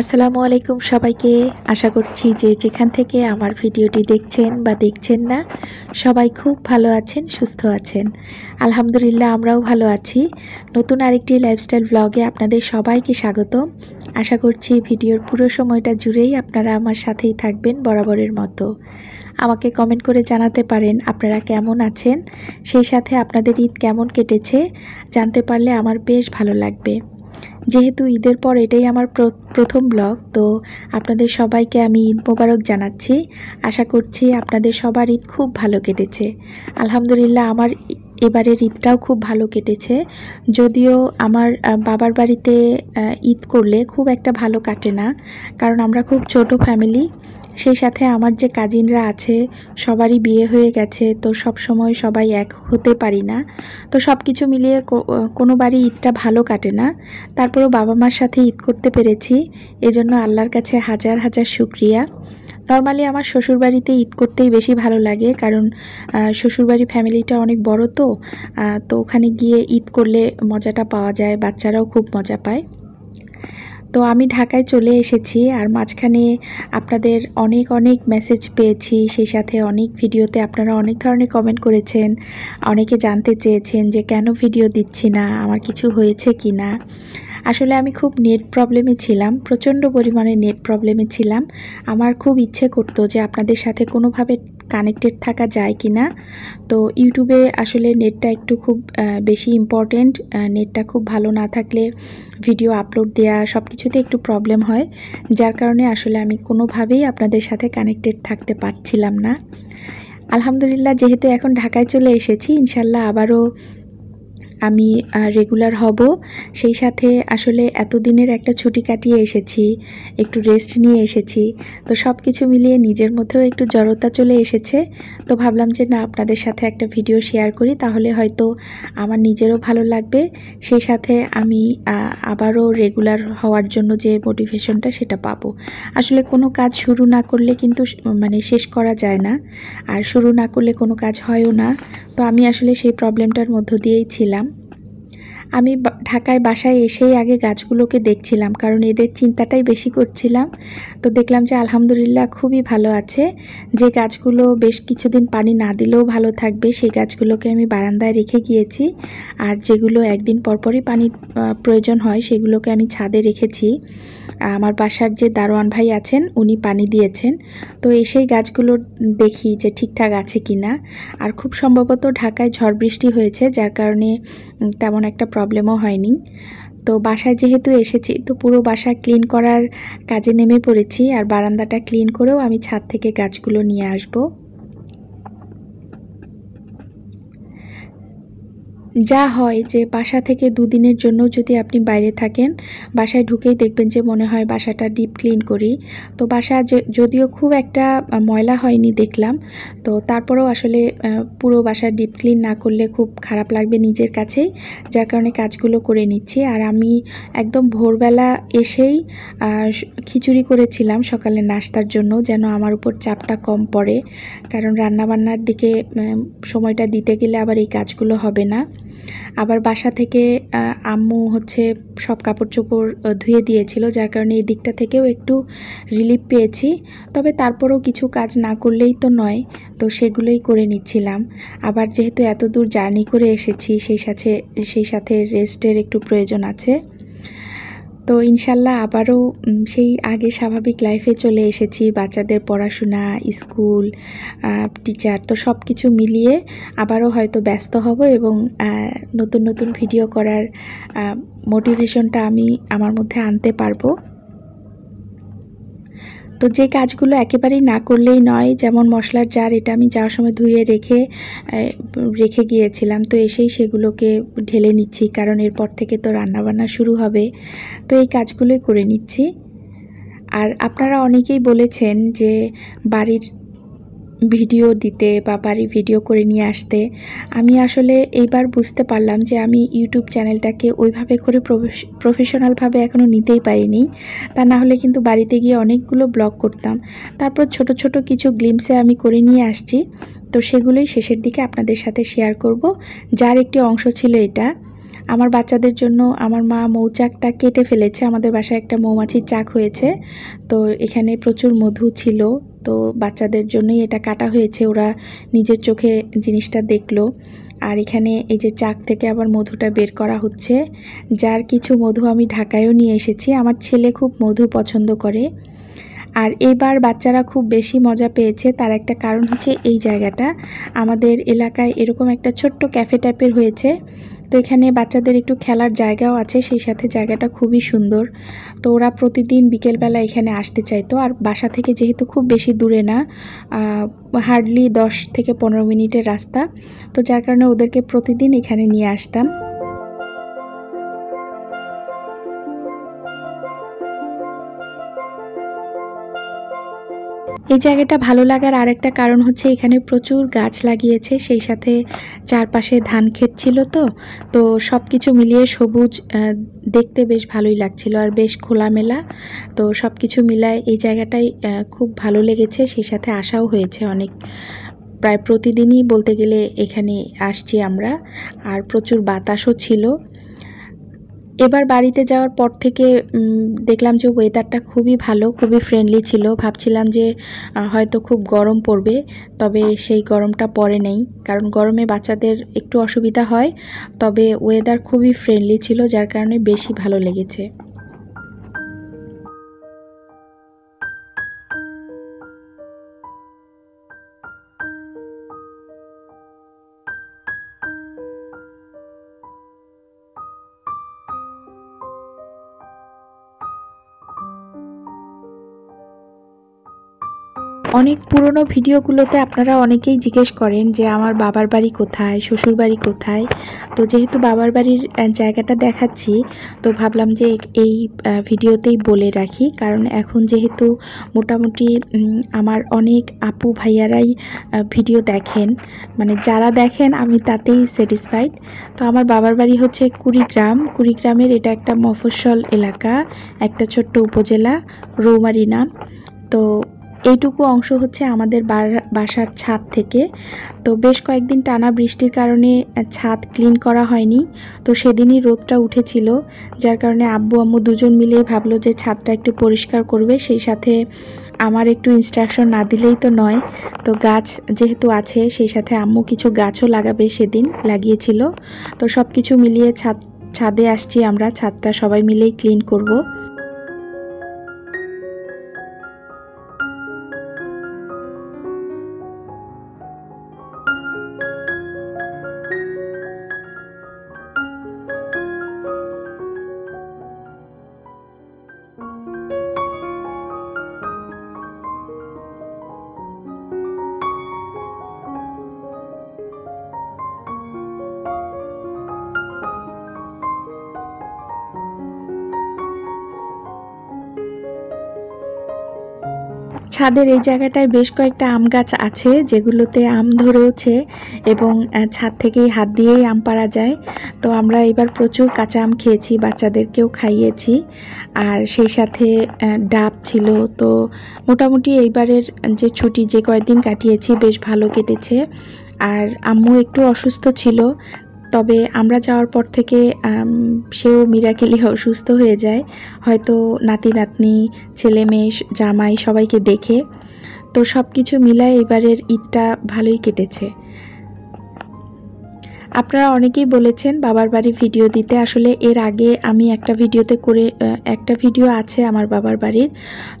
আসসালামু আলাইকুম সবাইকে আশা করছি যে যেখান থেকে আমার ভিডিওটি দেখছেন বা দেখছেন না সবাই খুব ভালো আছেন সুস্থ আছেন আলহামদুলিল্লাহ আমরাও ভালো আছি নতুন আরেকটি লাইফস্টাইল ব্লগে আপনাদের সবাইকে স্বাগতম আশা করছি ভিডিওর পুরো সময়টা জুড়েই আপনারা আমার সাথেই থাকবেন বরাবরের মতো আমাকে কমেন্ট করে জানাতে পারেন আপনারা কেমন আছেন সেই সাথে আপনাদের ঈদ কেমন কেটেছে জানতে পারলে আমার বেশ ভালো লাগবে যেহেতু ঈদের পর এটাই আমার প্রথম ব্লগ তো আপনাদের সবাইকে আমি ঈদ মোবারক জানাচ্ছি আশা করছি আপনাদের সবার ঈদ খুব ভালো কেটেছে আলহামদুলিল্লাহ আমার এবারের ঈদটাও খুব ভালো কেটেছে যদিও আমার বাবার বাড়িতে ঈদ করলে খুব একটা ভালো কাটে না কারণ আমরা খুব ছোট ফ্যামিলি সেই সাথে আমার যে কাজিনরা আছে সবারই বিয়ে হয়ে গেছে তো সব সময় সবাই এক হতে পারি না তো সব কিছু মিলিয়ে কোনোবারই ঈদটা ভালো কাটে না তারপরেও বাবা মার সাথে ঈদ করতে পেরেছি এজন্য আল্লাহর কাছে হাজার হাজার শুক্রিয়া নর্মালি আমার শ্বশুরবাড়িতে ঈদ করতেই বেশি ভালো লাগে কারণ শ্বশুরবাড়ি ফ্যামিলিটা অনেক বড় তো তো ওখানে গিয়ে ঈদ করলে মজাটা পাওয়া যায় বাচ্চারাও খুব মজা পায় তো আমি ঢাকায় চলে এসেছি আর মাঝখানে আপনাদের অনেক অনেক মেসেজ পেয়েছি সেই সাথে অনেক ভিডিওতে আপনারা অনেক ধরনের কমেন্ট করেছেন অনেকে জানতে চেয়েছেন যে কেন ভিডিও দিচ্ছি না আমার কিছু হয়েছে কি না আসলে আমি খুব নেট প্রবলেমে ছিলাম প্রচণ্ড পরিমাণে নেট প্রবলেমে ছিলাম আমার খুব ইচ্ছে করতো যে আপনাদের সাথে কোনোভাবে কানেক্টেড থাকা যায় কি না তো ইউটিউবে আসলে নেটটা একটু খুব বেশি ইম্পর্টেন্ট নেটটা খুব ভালো না থাকলে ভিডিও আপলোড দেওয়া সব কিছুতে একটু প্রবলেম হয় যার কারণে আসলে আমি কোনোভাবেই আপনাদের সাথে কানেক্টেড থাকতে পারছিলাম না আলহামদুলিল্লাহ যেহেতু এখন ঢাকায় চলে এসেছি ইনশাল্লাহ আবারও আমি রেগুলার হব সেই সাথে আসলে এতদিনের একটা ছুটি কাটিয়ে এসেছি একটু রেস্ট নিয়ে এসেছি তো সব কিছু মিলিয়ে নিজের মধ্যেও একটু জড়তা চলে এসেছে তো ভাবলাম যে না আপনাদের সাথে একটা ভিডিও শেয়ার করি তাহলে হয়তো আমার নিজেরও ভালো লাগবে সেই সাথে আমি আবারও রেগুলার হওয়ার জন্য যে মোটিভেশনটা সেটা পাব আসলে কোনো কাজ শুরু না করলে কিন্তু মানে শেষ করা যায় না আর শুরু না করলে কোনো কাজ হয়ও না তো আমি আসলে সেই প্রবলেমটার মধ্য দিয়েই ছিলাম আমি ঢাকায় বাসায় এসেই আগে গাছগুলোকে দেখছিলাম কারণ এদের চিন্তাটাই বেশি করছিলাম তো দেখলাম যে আলহামদুলিল্লাহ খুবই ভালো আছে যে গাছগুলো বেশ কিছুদিন পানি না দিলেও ভালো থাকবে সেই গাছগুলোকে আমি বারান্দায় রেখে গিয়েছি আর যেগুলো একদিন পরপরই পানির প্রয়োজন হয় সেগুলোকে আমি ছাদে রেখেছি আমার বাসার যে দারোয়ান ভাই আছেন উনি পানি দিয়েছেন তো এসেই গাছগুলো দেখি যে ঠিকঠাক আছে কিনা আর খুব সম্ভবত ঢাকায় ঝড় বৃষ্টি হয়েছে যার কারণে তেমন একটা প্রবলেম প্রবলেমও হয়নি তো বাসায় যেহেতু এসেছি তো পুরো বাসা ক্লিন করার কাজে নেমে পড়েছি আর বারান্দাটা ক্লিন করেও আমি ছাদ থেকে গাছগুলো নিয়ে আসবো যা হয় যে বাসা থেকে দুদিনের জন্য যদি আপনি বাইরে থাকেন বাসায় ঢুকেই দেখবেন যে মনে হয় বাসাটা ডিপ ক্লিন করি তো বাসা যদিও খুব একটা ময়লা হয়নি দেখলাম তো তারপরেও আসলে পুরো বাসা ডিপ ক্লিন না করলে খুব খারাপ লাগবে নিজের কাছেই যার কারণে কাজগুলো করে নিচ্ছি আর আমি একদম ভোরবেলা এসেই খিচুড়ি করেছিলাম সকালে নাস্তার জন্য যেন আমার উপর চাপটা কম পড়ে কারণ রান্নাবান্নার দিকে সময়টা দিতে গেলে আবার এই কাজগুলো হবে না আবার বাসা থেকে আম্মু হচ্ছে সব কাপড় চোপড় ধুয়ে দিয়েছিল যার কারণে এই দিকটা থেকেও একটু রিলিফ পেয়েছি তবে তারপরেও কিছু কাজ না করলেই তো নয় তো সেগুলোই করে নিচ্ছিলাম আবার যেহেতু এত দূর জার্নি করে এসেছি সেই সাথে সেই সাথে রেস্টের একটু প্রয়োজন আছে তো ইনশাল্লাহ আবারও সেই আগে স্বাভাবিক লাইফে চলে এসেছি বাচ্চাদের পড়াশোনা স্কুল টিচার তো সব কিছু মিলিয়ে আবারও হয়তো ব্যস্ত হব এবং নতুন নতুন ভিডিও করার মোটিভেশনটা আমি আমার মধ্যে আনতে পারবো তো যে কাজগুলো একেবারেই না করলেই নয় যেমন মশলার জার এটা আমি যাওয়ার সময় ধুয়ে রেখে রেখে গিয়েছিলাম তো এসেই সেগুলোকে ঢেলে নিচ্ছি কারণ এরপর থেকে তো রান্নাবান্না শুরু হবে তো এই কাজগুলোই করে নিচ্ছি আর আপনারা অনেকেই বলেছেন যে বাড়ির ভিডিও দিতে বা বাড়ির ভিডিও করে নিয়ে আসতে আমি আসলে এইবার বুঝতে পারলাম যে আমি ইউটিউব চ্যানেলটাকে ওইভাবে করে প্রফেশনালভাবে এখনও নিতেই পারিনি তা না হলে কিন্তু বাড়িতে গিয়ে অনেকগুলো ব্লগ করতাম তারপর ছোট ছোট কিছু গ্লিমসে আমি করে নিয়ে আসছি তো সেগুলোই শেষের দিকে আপনাদের সাথে শেয়ার করব যার একটি অংশ ছিল এটা আমার বাচ্চাদের জন্য আমার মা মৌচাকটা কেটে ফেলেছে আমাদের বাসায় একটা মৌমাছির চাক হয়েছে তো এখানে প্রচুর মধু ছিল তো বাচ্চাদের জন্যই এটা কাটা হয়েছে ওরা নিজের চোখে জিনিসটা দেখলো আর এখানে এই যে চাক থেকে আবার মধুটা বের করা হচ্ছে যার কিছু মধু আমি ঢাকায়ও নিয়ে এসেছি আমার ছেলে খুব মধু পছন্দ করে আর এবার বাচ্চারা খুব বেশি মজা পেয়েছে তার একটা কারণ হচ্ছে এই জায়গাটা আমাদের এলাকায় এরকম একটা ছোট্ট ক্যাফে টাইপের হয়েছে তো এখানে বাচ্চাদের একটু খেলার জায়গাও আছে সেই সাথে জায়গাটা খুবই সুন্দর তো ওরা প্রতিদিন বিকেলবেলা এখানে আসতে চাইতো আর বাসা থেকে যেহেতু খুব বেশি দূরে না হার্ডলি দশ থেকে পনেরো মিনিটের রাস্তা তো যার কারণে ওদেরকে প্রতিদিন এখানে নিয়ে আসতাম এই জায়গাটা ভালো লাগার আরেকটা কারণ হচ্ছে এখানে প্রচুর গাছ লাগিয়েছে সেই সাথে চারপাশে ধান ক্ষেত ছিল তো তো সব কিছু মিলিয়ে সবুজ দেখতে বেশ ভালোই লাগছিল আর বেশ খোলামেলা তো সব কিছু মিলায় এই জায়গাটাই খুব ভালো লেগেছে সেই সাথে আসাও হয়েছে অনেক প্রায় প্রতিদিনই বলতে গেলে এখানে আসছি আমরা আর প্রচুর বাতাসও ছিল এবার বাড়িতে যাওয়ার পর থেকে দেখলাম যে ওয়েদারটা খুবই ভালো খুবই ফ্রেন্ডলি ছিল ভাবছিলাম যে হয়তো খুব গরম পড়বে তবে সেই গরমটা পড়ে নেই কারণ গরমে বাচ্চাদের একটু অসুবিধা হয় তবে ওয়েদার খুবই ফ্রেন্ডলি ছিল যার কারণে বেশি ভালো লেগেছে অনেক পুরনো ভিডিওগুলোতে আপনারা অনেকেই জিজ্ঞেস করেন যে আমার বাবার বাড়ি কোথায় শ্বশুর বাড়ি কোথায় তো যেহেতু বাবার বাড়ির জায়গাটা দেখাচ্ছি তো ভাবলাম যে এই ভিডিওতেই বলে রাখি কারণ এখন যেহেতু মোটামুটি আমার অনেক আপু ভাইয়ারাই ভিডিও দেখেন মানে যারা দেখেন আমি তাতেই স্যাটিসফাইড তো আমার বাবার বাড়ি হচ্ছে কুড়িগ্রাম কুড়িগ্রামের এটা একটা মফস্বল এলাকা একটা ছোট্ট উপজেলা রৌমারি নাম তো এইটুকু অংশ হচ্ছে আমাদের বাসার ছাদ থেকে তো বেশ কয়েকদিন টানা বৃষ্টির কারণে ছাদ ক্লিন করা হয়নি তো সেদিনই রোদটা উঠেছিল যার কারণে আব্বু আম্মু দুজন মিলেই ভাবলো যে ছাদটা একটু পরিষ্কার করবে সেই সাথে আমার একটু ইনস্ট্রাকশন না দিলেই তো নয় তো গাছ যেহেতু আছে সেই সাথে আম্মু কিছু গাছও লাগাবে সেদিন লাগিয়েছিল তো সব কিছু মিলিয়ে ছাদ ছাদে আসছি আমরা ছাদটা সবাই মিলেই ক্লিন করব। ছাদের এই জায়গাটায় বেশ কয়েকটা আম গাছ আছে যেগুলোতে আম ধরেওছে এবং ছাদ থেকেই হাত দিয়েই আম পাড়া যায় তো আমরা এবার প্রচুর কাঁচা আম খেয়েছি বাচ্চাদেরকেও খাইয়েছি আর সেই সাথে ডাব ছিল তো মোটামুটি এইবারের যে ছুটি যে কয়েকদিন কাটিয়েছি বেশ ভালো কেটেছে আর আম্মু একটু অসুস্থ ছিল তবে আমরা যাওয়ার পর থেকে সেও মিরাকেলি সুস্থ হয়ে যায় হয়তো নাতি নাতনি ছেলে মেয়ে জামাই সবাইকে দেখে তো সব কিছু মিলায় এবারের ঈদটা ভালোই কেটেছে আপনারা অনেকেই বলেছেন বাবার বাড়ি ভিডিও দিতে আসলে এর আগে আমি একটা ভিডিওতে করে একটা ভিডিও আছে আমার বাবার বাড়ির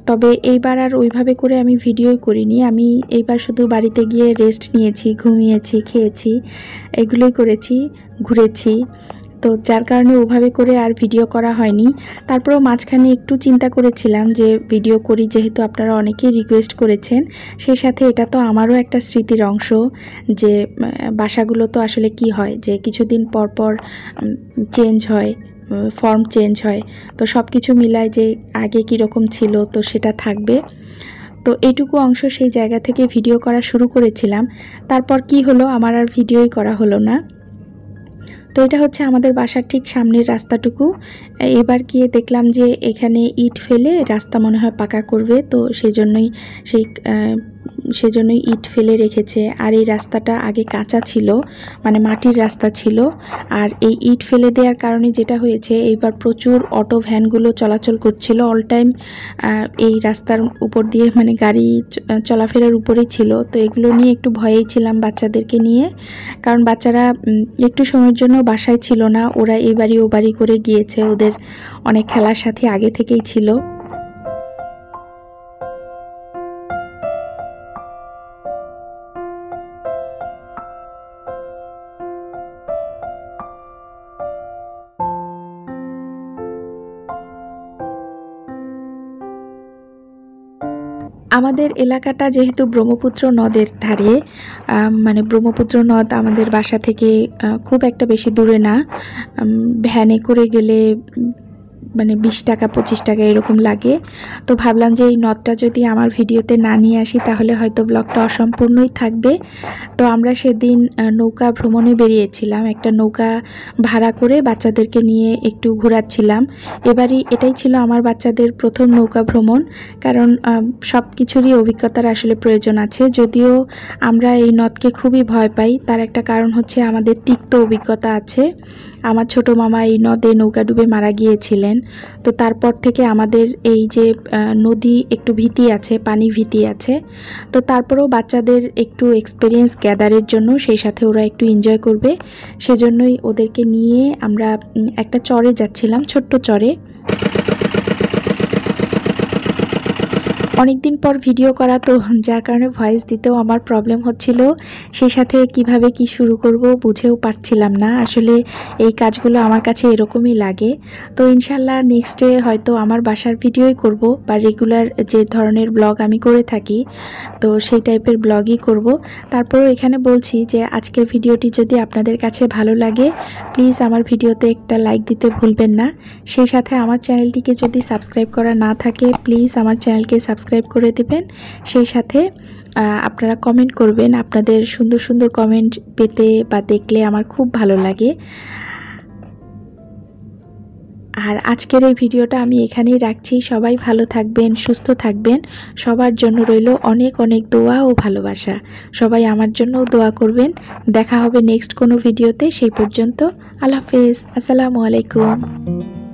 তবে এইবার আর ওইভাবে করে আমি ভিডিও করিনি আমি এইবার শুধু বাড়িতে গিয়ে রেস্ট নিয়েছি ঘুমিয়েছি খেয়েছি এগুলোই করেছি ঘুরেছি তো যার কারণে ওভাবে করে আর ভিডিও করা হয়নি তারপরেও মাঝখানে একটু চিন্তা করেছিলাম যে ভিডিও করি যেহেতু আপনারা অনেকেই রিকোয়েস্ট করেছেন সেই সাথে এটা তো আমারও একটা স্মৃতির অংশ যে বাসাগুলো তো আসলে কি হয় যে কিছুদিন পর পর চেঞ্জ হয় ফর্ম চেঞ্জ হয় তো সব কিছু মিলায় যে আগে কীরকম ছিল তো সেটা থাকবে তো এটুকু অংশ সেই জায়গা থেকে ভিডিও করা শুরু করেছিলাম তারপর কি হলো আমার আর ভিডিওই করা হলো না তো এটা হচ্ছে আমাদের বাসার ঠিক সামনের রাস্তাটুকু এবার গিয়ে দেখলাম যে এখানে ইট ফেলে রাস্তা মনে হয় পাকা করবে তো সেই জন্যই সেই সেজন্যই ইট ফেলে রেখেছে আর এই রাস্তাটা আগে কাঁচা ছিল মানে মাটির রাস্তা ছিল আর এই ইট ফেলে দেওয়ার কারণে যেটা হয়েছে এইবার প্রচুর অটো ভ্যানগুলো চলাচল করছিল অল টাইম এই রাস্তার উপর দিয়ে মানে গাড়ি চলাফেরার উপরেই ছিল তো এগুলো নিয়ে একটু ভয়েই ছিলাম বাচ্চাদেরকে নিয়ে কারণ বাচ্চারা একটু সময়ের জন্য বাসায় ছিল না ওরা এবারই ও বাড়ি করে গিয়েছে ওদের অনেক খেলার সাথে আগে থেকেই ছিল আমাদের এলাকাটা যেহেতু ব্রহ্মপুত্র নদের ধারে মানে ব্রহ্মপুত্র নদ আমাদের বাসা থেকে খুব একটা বেশি দূরে না ভ্যানে করে গেলে মানে বিশ টাকা পঁচিশ টাকা এরকম লাগে তো ভাবলাম যে এই নটটা যদি আমার ভিডিওতে না নিয়ে আসি তাহলে হয়তো ব্লগটা অসম্পূর্ণই থাকবে তো আমরা সেদিন নৌকা ভ্রমণে বেরিয়েছিলাম একটা নৌকা ভাড়া করে বাচ্চাদেরকে নিয়ে একটু ঘোরাচ্ছিলাম এবারই এটাই ছিল আমার বাচ্চাদের প্রথম নৌকা ভ্রমণ কারণ সব কিছুরই অভিজ্ঞতার আসলে প্রয়োজন আছে যদিও আমরা এই নদকে খুবই ভয় পাই তার একটা কারণ হচ্ছে আমাদের তিক্ত অভিজ্ঞতা আছে আমার ছোট মামা এই নদে নৌকা ডুবে মারা গিয়েছিলেন তো তারপর থেকে আমাদের এই যে নদী একটু ভীতি আছে পানি ভীতি আছে তো তারপরেও বাচ্চাদের একটু এক্সপিরিয়েন্স গ্যাদারের জন্য সেই সাথে ওরা একটু এনজয় করবে সেজন্যই ওদেরকে নিয়ে আমরা একটা চরে যাচ্ছিলাম ছোট্ট চরে অনেকদিন পর ভিডিও করা তো যার কারণে ভয়েস দিতেও আমার প্রবলেম হচ্ছিল সেই সাথে কিভাবে কি শুরু করব বুঝেও পারছিলাম না আসলে এই কাজগুলো আমার কাছে এরকমই লাগে তো ইনশাল্লাহ নেক্সট ডে হয়তো আমার বাসার ভিডিওই করব বা রেগুলার যে ধরনের ব্লগ আমি করে থাকি তো সেই টাইপের ব্লগই করব তারপরেও এখানে বলছি যে আজকের ভিডিওটি যদি আপনাদের কাছে ভালো লাগে প্লিজ আমার ভিডিওতে একটা লাইক দিতে ভুলবেন না সেই সাথে আমার চ্যানেলটিকে যদি সাবস্ক্রাইব করা না থাকে প্লিজ আমার চ্যানেলকে সাবস্ক্রাইব সাবস্ক্রাইব করে দেবেন সেই সাথে আপনারা কমেন্ট করবেন আপনাদের সুন্দর সুন্দর কমেন্ট পেতে বা দেখলে আমার খুব ভালো লাগে আর আজকের এই ভিডিওটা আমি এখানেই রাখছি সবাই ভালো থাকবেন সুস্থ থাকবেন সবার জন্য রইল অনেক অনেক দোয়া ও ভালোবাসা সবাই আমার জন্যও দোয়া করবেন দেখা হবে নেক্সট কোনো ভিডিওতে সেই পর্যন্ত আল্লাহ হাফেজ আসসালামু আলাইকুম